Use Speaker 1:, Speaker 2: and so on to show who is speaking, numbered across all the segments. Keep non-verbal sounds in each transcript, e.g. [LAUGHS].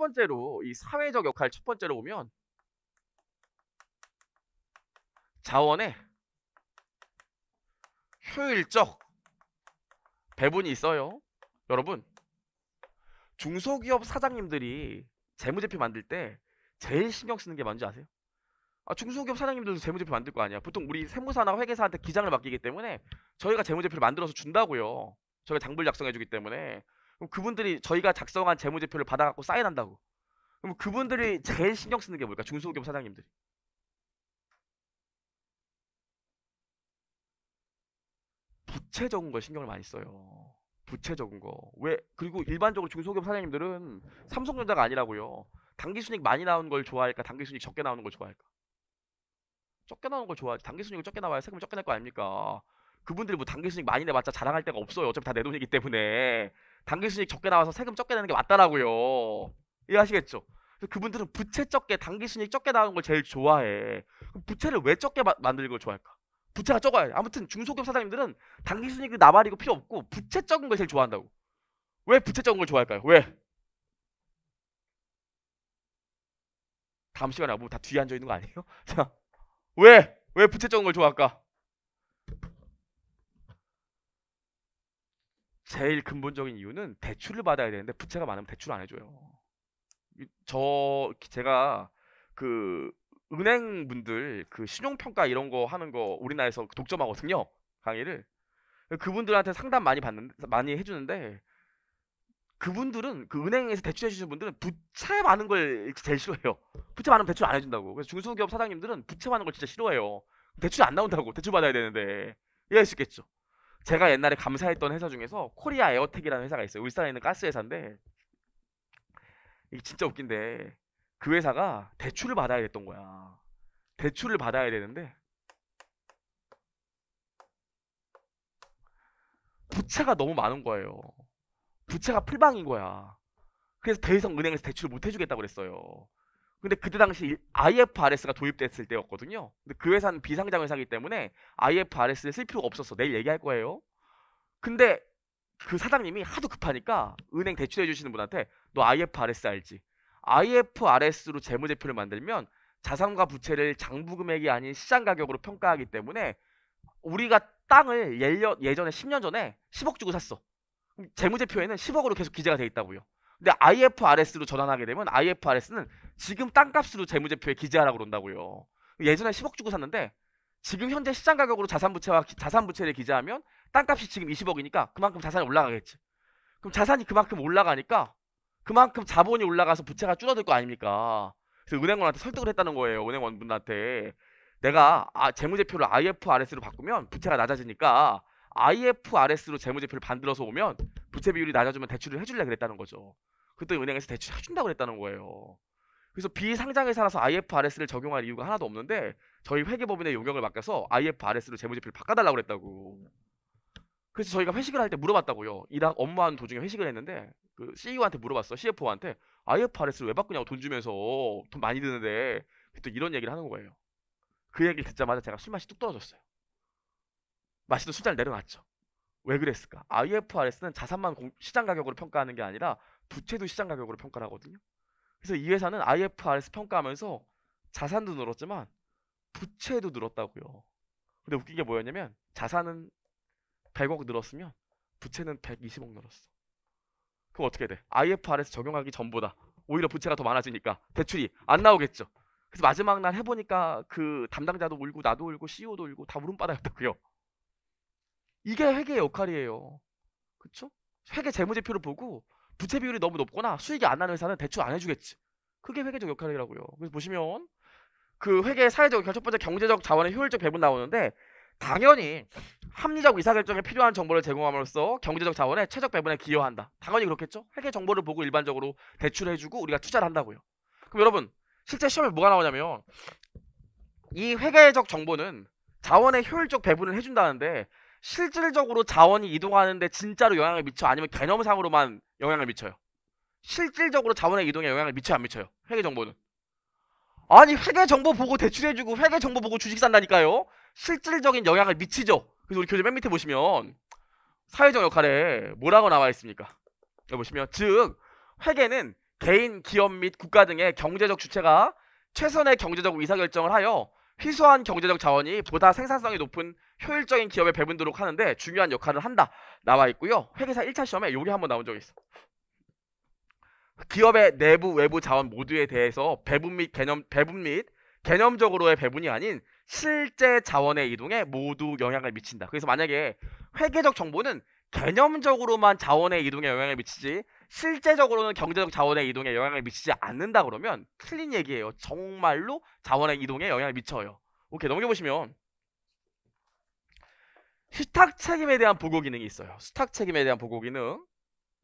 Speaker 1: 번째로 이 사회적 역할 첫 번째로 보면 자원의 효율적 배분이 있어요. 여러분 중소기업 사장님들이 재무제표 만들 때 제일 신경 쓰는 게 뭔지 아세요? 아, 중소기업 사장님들도 재무제표 만들 거 아니야. 보통 우리 세무사나 회계사한테 기장을 맡기기 때문에 저희가 재무제표를 만들어서 준다고요. 저희가 장부를 작성해주기 때문에 그럼 그분들이 저희가 작성한 재무제표를 받아갖고 사인한다고. 그럼 그분들이 제일 신경 쓰는 게 뭘까? 중소기업 사장님들이. 부채 적은 걸 신경을 많이 써요. 부채 적은 거. 왜? 그리고 일반적으로 중소기업 사장님들은 삼성전자가 아니라고요. 단기 순익 많이 나오는 걸 좋아할까? 단기 순익 적게 나오는 걸 좋아할까? 적게 나오는 걸 좋아하지. 단기 순익을 적게 나와야 세금 적게 낼 거 아닙니까? 그분들이 뭐 단기 순익 많이 내봤자 자랑할 데가 없어요. 어차피 다 내 돈이기 때문에. 당기 순이익 적게 나와서 세금 적게 내는 게 맞다라고요. 이해하시겠죠? 그분들은 부채 적게 당기 순이익 적게 나오는 걸 제일 좋아해. 부채를 왜 적게 만들고 좋아할까? 부채가 적어야 해. 아무튼 중소기업 사장님들은 당기 순이익 그 나발이고 필요 없고 부채 적은 걸 제일 좋아한다고. 왜 부채 적은 걸 좋아할까요? 왜? 다음 시간에 뭐 다 뒤에 앉아 있는 거 아니에요? [LAUGHS] 자, 왜? 왜 부채 적은 걸 좋아할까? 제일 근본적인 이유는 대출을 받아야 되는데 부채가 많으면 대출 안 해줘요. 저 제가 그 은행 분들 그 신용평가 이런 거 하는 거 우리나라에서 그 독점하거든요 강의를 그분들한테 상담 많이 받는 많이 해주는데 그분들은 그 은행에서 대출해 주시는 분들은 부채 많은 걸 제일 싫어해요. 부채 많으면 대출 안 해준다고. 그래서 중소기업 사장님들은 부채 많은 걸 진짜 싫어해요. 대출 안 나온다고 대출 받아야 되는데 이해할 수 있겠죠. 제가 옛날에 감사했던 회사 중에서 코리아 에어텍이라는 회사가 있어요. 울산에 있는 가스 회사인데 이게 진짜 웃긴데 그 회사가 대출을 받아야 됐던 거야. 대출을 받아야 되는데 부채가 너무 많은 거예요. 부채가 풀방인 거야. 그래서 더 이상 은행에서 대출을 못 해주겠다고 그랬어요. 근데 그때 당시 IFRS가 도입됐을 때였거든요. 근데 그 회사는 비상장 회사기 이 때문에 IFRS를 쓸 필요가 없었어. 내일 얘기할 거예요. 근데 그 사장님이 하도 급하니까 은행 대출해 주시는 분한테 너 IFRS 알지? IFRS로 재무제표를 만들면 자산과 부채를 장부 금액이 아닌 시장 가격으로 평가하기 때문에 우리가 땅을 예전에 10년 전에 10억 주고 샀어. 재무제표에는 10억으로 계속 기재가 돼 있다고요. 근데 IFRS로 전환하게 되면 IFRS는 지금 땅값으로 재무제표에 기재하라고 그런다고요. 예전에 10억 주고 샀는데 지금 현재 시장 가격으로 자산 부채와 자산 부채를 기재하면 땅값이 지금 20억이니까 그만큼 자산이 올라가겠지. 그럼 자산이 그만큼 올라가니까 그만큼 자본이 올라가서 부채가 줄어들 거 아닙니까? 그래서 은행원한테 설득을 했다는 거예요. 은행원 분한테 내가 아, 재무제표를 IFRS로 바꾸면 부채가 낮아지니까 IFRS로 재무제표를 만들어서 오면 부채 비율이 낮아지면 대출을 해줄래 그랬다는 거죠. 그때 은행에서 대출 해준다고 그랬다는 거예요. 그래서 비상장에 살아서 IFRS를 적용할 이유가 하나도 없는데 저희 회계법인의 용역을 맡겨서 IFRS로 재무제표를 바꿔달라고 그랬다고. 그래서 저희가 회식을 할 때 물어봤다고요. 일학 업무하는 도중에 회식을 했는데 그 CEO한테 물어봤어. CFO한테 IFRS를 왜 바꾸냐고 돈 주면서 돈 많이 드는데 또 이런 얘기를 하는 거예요. 그 얘기를 듣자마자 제가 술맛이 뚝 떨어졌어요. 마시도 숫자를내려놨죠왜 그랬을까? IFRS는 자산만 공, 시장 가격으로 평가하는 게 아니라 부채도 시장 가격으로 평가를 하거든요. 그래서 이 회사는 IFRS 평가하면서 자산도 늘었지만 부채도 늘었다고요. 근데 웃긴 게 뭐였냐면 자산은 100억 늘었으면 부채는 120억 늘었어. 그럼 어떻게 돼? IFRS 적용하기 전보다 오히려 부채가 더 많아지니까 대출이 안 나오겠죠. 그래서 마지막 날 해보니까 그 담당자도 울고 나도 울고 CEO도 울고 다 울음바다였다고요. 이게 회계의 역할이에요. 그쵸? 회계 재무제표를 보고 부채 비율이 너무 높거나 수익이 안 나는 회사는 대출 안 해주겠지. 그게 회계적 역할이라고요. 그래서 보시면 그회계 사회적 역첫 번째 경제적 자원의 효율적 배분 나오는데 당연히 합리적 의사결정에 필요한 정보를 제공함으로써 경제적 자원의 최적 배분에 기여한다. 당연히 그렇겠죠? 회계 정보를 보고 일반적으로 대출해주고 우리가 투자를 한다고요. 그럼 여러분 실제 시험에 뭐가 나오냐면 이 회계적 정보는 자원의 효율적 배분을 해준다는데 실질적으로 자원이 이동하는데 진짜로 영향을 미쳐 아니면 개념상으로만 영향을 미쳐요. 실질적으로 자원의 이동에 영향을 미쳐 안 미쳐요. 회계 정보는. 아니 회계 정보 보고 대출해주고 회계 정보 보고 주식 산다니까요. 실질적인 영향을 미치죠. 그래서 우리 교재 맨 밑에 보시면 사회적 역할에 뭐라고 나와 있습니까? 여기 보시면 즉 회계는 개인, 기업 및 국가 등의 경제적 주체가 최선의 경제적 의사결정을 하여 희소한 경제적 자원이 보다 생산성이 높은 효율적인 기업에 배분도록 하는데 중요한 역할을 한다 나와 있고요. 회계사 1차 시험에 요게 한번 나온 적이 있어. 기업의 내부 외부 자원 모두에 대해서 배분 및 개념 배분 및 개념적으로의 배분이 아닌 실제 자원의 이동에 모두 영향을 미친다. 그래서 만약에 회계적 정보는 개념적으로만 자원의 이동에 영향을 미치지 실제적으로는 경제적 자원의 이동에 영향을 미치지 않는다 그러면 틀린 얘기예요. 정말로 자원의 이동에 영향을 미쳐요. 오케이 넘겨보시면 수탁 책임에 대한 보고 기능이 있어요. 수탁 책임에 대한 보고 기능.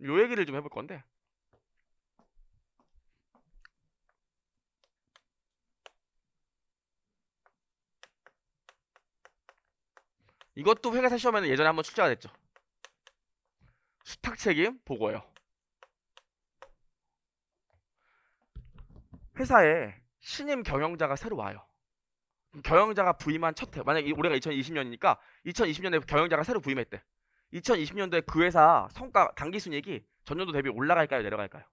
Speaker 1: 요 얘기를 좀 해볼 건데. 이것도 회계사 시험에는 예전에 한번 출제가 됐죠. 수탁 책임 보고요. 회사에 신임 경영자가 새로 와요. 경영자가 부임한 첫 해, 만약에 올해가 2020년이니까 2020년에 경영자가 새로 부임했대. 2020년도에 그 회사 성과 단기 순이익이 전년도 대비 올라갈까요, 내려갈까요?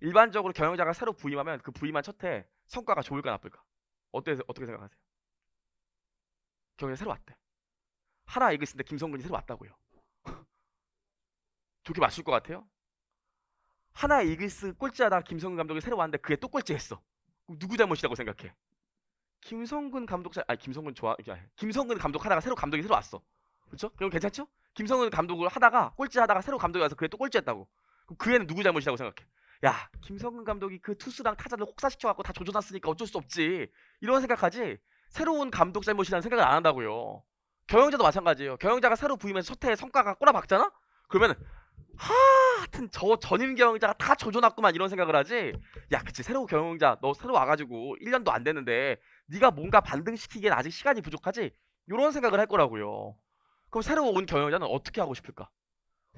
Speaker 1: 일반적으로 경영자가 새로 부임하면 그 부임한 첫해 성과가 좋을까 나쁠까? 어때 어떻게 생각하세요? 경영자 새로 왔대. 하나 이글스인데 김성근이 새로 왔다고요. [LAUGHS] 좋게 맞출 것 같아요? 하나 의 이글스 꼴찌하다 김성근 감독이 새로 왔는데 그게 또 꼴찌했어. 누구 잘못이라고 생각해? 김성근 감독 잘, 아 김성근 좋아, 김성근 감독 하다가 새로 감독이 새로 왔어. 그렇죠? 그럼 괜찮죠? 김성근 감독을 하다가 꼴찌 하다가 새로 감독이 와서 그래 또 꼴찌했다고. 그럼 그 애는 누구 잘못이라고 생각해? 야, 김성근 감독이 그 투수랑 타자를 혹사시켜 갖고 다 조져놨으니까 어쩔 수 없지. 이런 생각하지. 새로운 감독 잘못이라는 생각을 안 한다고요. 경영자도 마찬가지예요. 경영자가 새로 부임해서 첫해 성과가 꼬라박잖아? 그러면 하여튼 저 전임 경영자가 다 조져놨구만 이런 생각을 하지. 야, 그치 새로 운 경영자 너 새로 와가지고 1년도 안 됐는데 네가 뭔가 반등시키기엔 아직 시간이 부족하지? 이런 생각을 할 거라고요. 그럼 새로 온 경영자는 어떻게 하고 싶을까?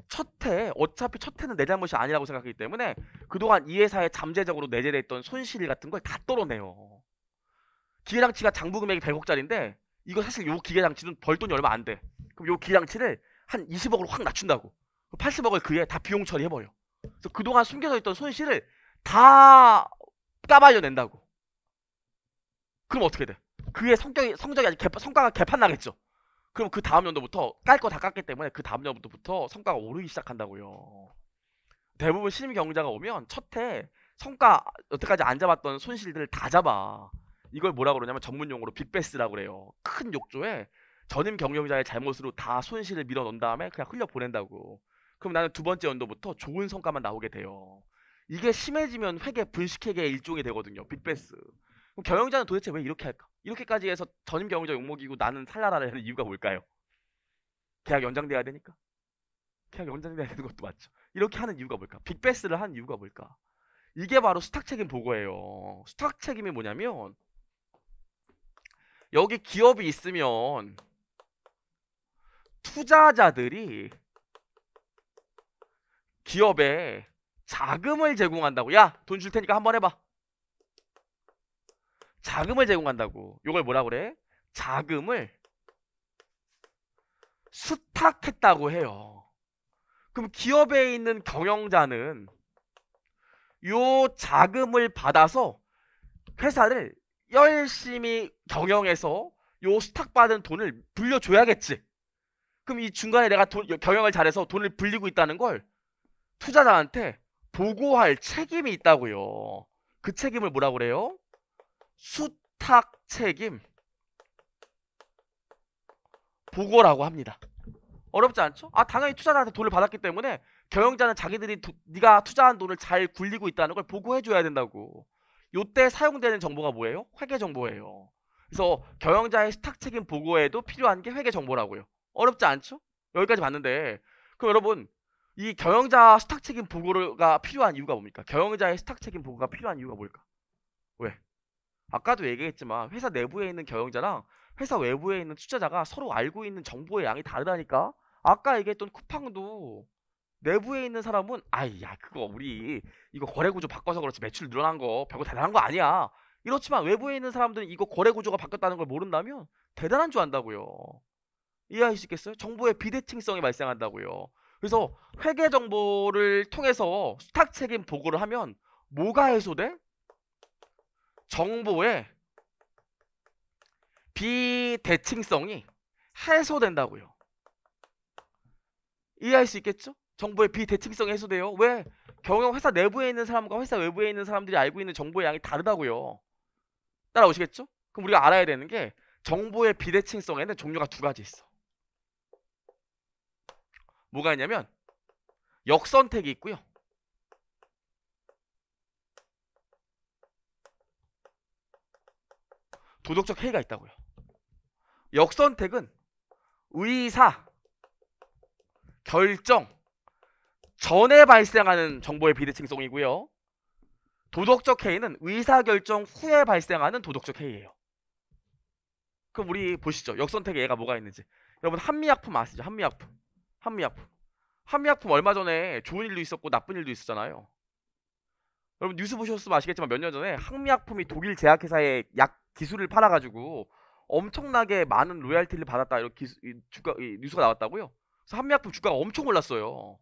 Speaker 1: 첫 해, 어차피 첫 해는 내 잘못이 아니라고 생각하기 때문에 그동안 이 회사에 잠재적으로 내재돼 있던 손실 같은 걸 다 떨어내요. 기계장치가 장부 금액이 100억짜리인데 이거 사실 요 기계장치는 벌 돈이 얼마 안 돼. 그럼 요 기계장치를 한 20억으로 확 낮춘다고. 80억을 그에 다 비용 처리해버려. 그래서 그동안 숨겨져 있던 손실을 다 까발려낸다고. 그럼 어떻게 돼? 그의 성격이 성적이 아직 개, 성과가 개판 나겠죠. 그럼 그 다음 연도부터 깔 거 다 깠기 때문에 그 다음 연도부터 성과가 오르기 시작한다고요. 대부분 신임 경자가 영 오면 첫해 성과 여태까지 안 잡았던 손실들을 다 잡아. 이걸 뭐라 그러냐면 전문 용어로 빅베스라고 그래요. 큰 욕조에 전임 경영자의 잘못으로 다 손실을 밀어넣은 다음에 그냥 흘려 보낸다고. 그럼 나는 두 번째 연도부터 좋은 성과만 나오게 돼요. 이게 심해지면 회계 분식회계의 일종이 되거든요. 빅베스. 그럼 경영자는 도대체 왜 이렇게 할까? 이렇게까지 해서 전임 경영자 욕먹이고 나는 살라라는 [LAUGHS] 이유가 뭘까요? 계약 연장돼야 되니까. 계약 연장돼야 되는 것도 맞죠. 이렇게 하는 이유가 뭘까? 빅베스를 하는 이유가 뭘까? 이게 바로 수탁 책임 보고예요. 수탁 책임이 뭐냐면 여기 기업이 있으면 투자자들이 기업에 자금을 제공한다고. 야, 돈 줄 테니까 한번 해봐. 자금을 제공한다고. 이걸 뭐라 그래? 자금을 수탁했다고 해요. 그럼 기업에 있는 경영자는 요 자금을 받아서 회사를 열심히 경영해서 요 수탁받은 돈을 불려줘야겠지. 그럼 이 중간에 내가 돈, 경영을 잘해서 돈을 불리고 있다는 걸 투자자한테 보고할 책임이 있다고요. 그 책임을 뭐라 그래요? 수탁 책임 보고라고 합니다. 어렵지 않죠? 아 당연히 투자자한테 돈을 받았기 때문에 경영자는 자기들이 두, 네가 투자한 돈을 잘 굴리고 있다는 걸 보고해줘야 된다고. 요때 사용되는 정보가 뭐예요? 회계 정보예요. 그래서 경영자의 수탁 책임 보고에도 필요한 게 회계 정보라고요. 어렵지 않죠? 여기까지 봤는데 그럼 여러분 이 경영자 수탁 책임 보고가 필요한 이유가 뭡니까? 경영자의 수탁 책임 보고가 필요한 이유가 뭘까? 왜? 아까도 얘기했지만 회사 내부에 있는 경영자랑 회사 외부에 있는 투자자가 서로 알고 있는 정보의 양이 다르다니까. 아까 얘기했던 쿠팡도 내부에 있는 사람은 아이야 그거 우리 이거 거래 구조 바꿔서 그렇지 매출 늘어난 거 별거 대단한 거 아니야. 이렇지만 외부에 있는 사람들은 이거 거래 구조가 바뀌었다는 걸 모른다면 대단한 줄 안다고요. 이해할 수 있겠어요? 정보의 비대칭성이 발생한다고요. 그래서 회계 정보를 통해서 수탁 책임 보고를 하면 뭐가 해소돼? 정보의 비대칭성이 해소된다고요. 이해할 수 있겠죠? 정보의 비대칭성이 해소돼요. 왜? 경영 회사 내부에 있는 사람과 회사 외부에 있는 사람들이 알고 있는 정보의 양이 다르다고요. 따라오시겠죠? 그럼 우리가 알아야 되는 게 정보의 비대칭성에는 종류가 두 가지 있어. 뭐가 있냐면 역선택이 있고요. 도덕적 해이가 있다고요. 역선택은 의사, 결정 전에 발생하는 정보의 비대칭성이고요. 도덕적 해이는 의사결정 후에 발생하는 도덕적 해이예요. 그럼 우리 보시죠. 역선택에 얘가 뭐가 있는지. 여러분 한미약품 아시죠? 한미약품. 한미약품. 한미약품 얼마 전에 좋은 일도 있었고 나쁜 일도 있었잖아요. 여러분 뉴스 보셨으면 아시겠지만 몇 년 전에 한미약품이 독일 제약회사의 약 기술을 팔아가지고 엄청나게 많은 로얄티를 받았다 이렇 기수, 이 주가 이 뉴스가 나왔다고요. 그래서 한미약품 주가가 엄청 올랐어요.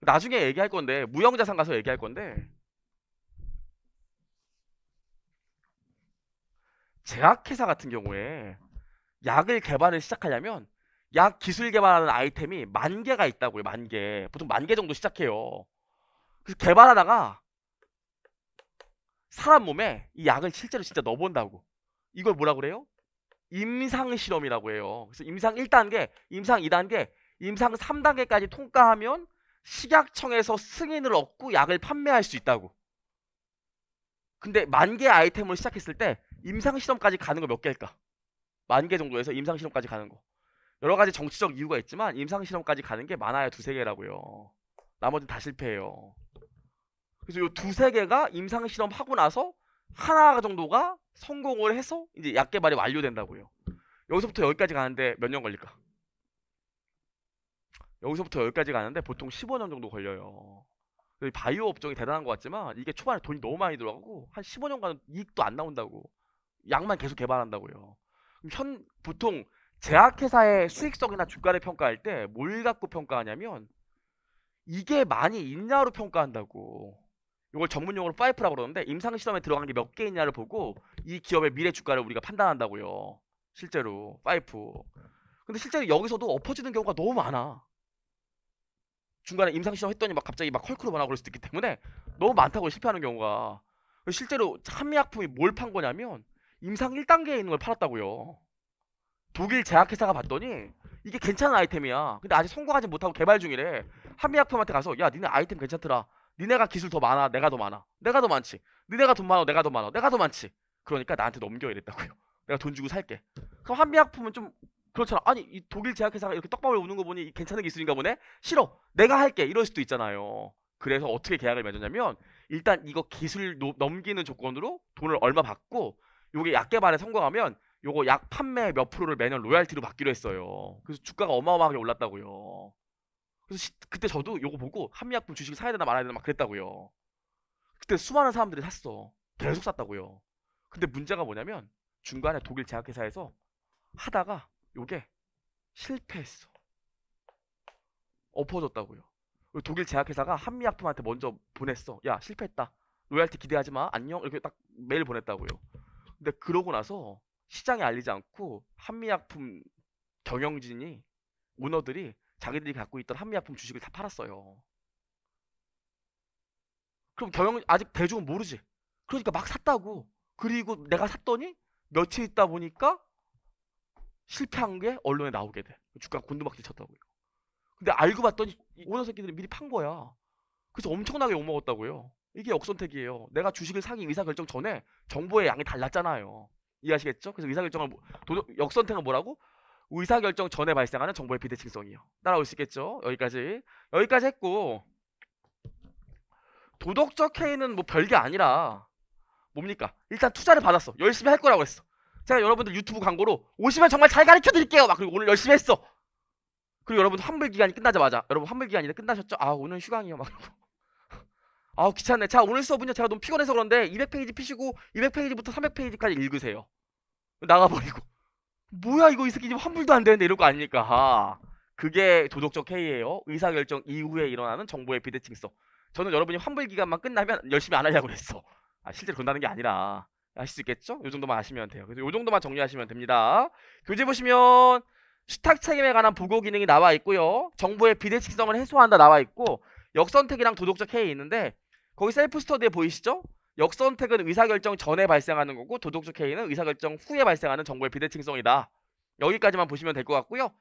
Speaker 1: 나중에 얘기할 건데 무형자산 가서 얘기할 건데 제약회사 같은 경우에 약을 개발을 시작하려면 약 기술 개발하는 아이템이 만 개가 있다고요. 만 개. 보통 만 개 정도 시작해요. 그래서 개발하다가 사람 몸에 이 약을 실제로 진짜 넣어본다고. 이걸 뭐라 그래요? 임상 실험이라고 해요. 그래서 임상 1단계, 임상 2단계, 임상 3단계까지 통과하면 식약청에서 승인을 얻고 약을 판매할 수 있다고. 근데 만 개 아이템으로 시작했을 때 임상 실험까지 가는 거 몇 개일까? 만 개 정도에서 임상 실험까지 가는 거. 여러 가지 정치적 이유가 있지만 임상 실험까지 가는 게 많아야 두세 개라고요. 나머지는 다 실패해요. 그래서 이 두세 개가 임상 실험하고 나서 하나 정도가 성공을 해서 이제 약 개발이 완료된다고요. 여기서부터 여기까지 가는데 몇 년 걸릴까? 여기서부터 여기까지 가는데 보통 15년 정도 걸려요. 바이오 업종이 대단한 것 같지만 이게 초반에 돈이 너무 많이 들어가고 한 15년간 이익도 안 나온다고 약만 계속 개발한다고요. 그럼 현 보통 제약회사의 수익성이나 주가를 평가할 때 뭘 갖고 평가하냐면 이게 많이 있냐로 평가한다고. 이걸 전문용어로 파이프라고 그러는데 임상시험에 들어간 게 몇 개 있냐를 보고 이 기업의 미래 주가를 우리가 판단한다고요. 실제로 파이프. 근데 실제로 여기서도 엎어지는 경우가 너무 많아. 중간에 임상시험 했더니 막 갑자기 막 컬크로 변하고 그럴 수도 있기 때문에 너무 많다고 실패하는 경우가. 실제로 한미약품이 뭘 판 거냐면 임상 1단계에 있는 걸 팔았다고요. 독일 제약회사가 봤더니 이게 괜찮은 아이템이야. 근데 아직 성공하지 못하고 개발 중이래. 한미약품한테 가서 야 니네 아이템 괜찮더라. 니네가 기술 더 많아, 내가 더 많아, 내가 더 많지. 니네가 돈 많아, 내가 더 많아, 내가 더 많지. 그러니까 나한테 넘겨 이랬다고요. [LAUGHS] 내가 돈 주고 살게. 그럼 한미약품은 좀 그렇잖아. 아니 이 독일 제약회사가 이렇게 떡밥을 우는 거 보니 괜찮은 기술인가 보네. 싫어, 내가 할게. 이럴 수도 있잖아요. 그래서 어떻게 계약을 맺었냐면 일단 이거 기술 넘기는 조건으로 돈을 얼마 받고 요게 약 개발에 성공하면 요거 약 판매 몇 프로를 매년 로얄티로 받기로 했어요. 그래서 주가가 어마어마하게 올랐다고요. 그래서 시, 그때 저도 요거 보고 한미약품 주식 사야 되나 말아야 되나 막 그랬다고요. 그때 수많은 사람들이 샀어. 계속 샀다고요. 근데 문제가 뭐냐면 중간에 독일 제약회사에서 하다가 요게 실패했어. 엎어졌다고요. 독일 제약회사가 한미약품한테 먼저 보냈어. 야 실패했다. 로얄티 기대하지 마. 안녕. 이렇게 딱 메일 보냈다고요. 근데 그러고 나서 시장에 알리지 않고 한미약품 경영진이 오너들이 자기들이 갖고 있던 한미약품 주식을 다 팔았어요. 그럼 경영 아직 대중은 모르지. 그러니까 막 샀다고. 그리고 내가 샀더니 며칠 있다 보니까 실패한 게 언론에 나오게 돼. 주가가 곤두박질 쳤다고요. 근데 알고 봤더니 오너 새끼들이 미리 판 거야. 그래서 엄청나게 욕먹었다고요. 이게 역선택이에요. 내가 주식을 사기 의사결정 전에 정보의 양이 달랐잖아요. 이해하시겠죠? 그래서 의사결정을 뭐, 도 역선택은 뭐라고? 의사결정 전에 발생하는 정보의 비대칭성이요. 따라올 수 있겠죠? 여기까지. 여기까지 했고 도덕적 해이는 뭐 별게 아니라 뭡니까? 일단 투자를 받았어. 열심히 할 거라고 했어. 제가 여러분들 유튜브 광고로 오시면 정말 잘 가르쳐 드릴게요. 막 그리고 오늘 열심히 했어. 그리고 여러분 환불 기간이 끝나자마자 여러분 환불 기간이 끝나셨죠? 아 오늘 휴강이요. 막 이러고. [LAUGHS] 아 귀찮네. 자 오늘 수업은요. 제가 너무 피곤해서 그런데 200페이지 피시고 200페이지부터 300페이지까지 읽으세요. 나가버리고. 뭐야 이거 이 새끼 지금 환불도 안 되는데 이럴 거 아닙니까? 아, 그게 도덕적 해이예요. 의사결정 이후에 일어나는 정보의 비대칭성. 저는 여러분이 환불 기간만 끝나면 열심히 안 하려고 그랬어. 아, 실제로 그런다는 게 아니라 아실 수 있겠죠? 요 정도만 아시면 돼요. 그래서 요 정도만 정리하시면 됩니다. 교재 보시면 수탁 책임에 관한 보고 기능이 나와 있고요. 정보의 비대칭성을 해소한다 나와 있고 역선택이랑 도덕적 해이 있는데 거기 셀프 스터디에 보이시죠? 역선택은 의사결정 전에 발생하는 거고 도덕적 해이는 의사결정 후에 발생하는 정보의 비대칭성이다. 여기까지만 보시면 될 것 같고요.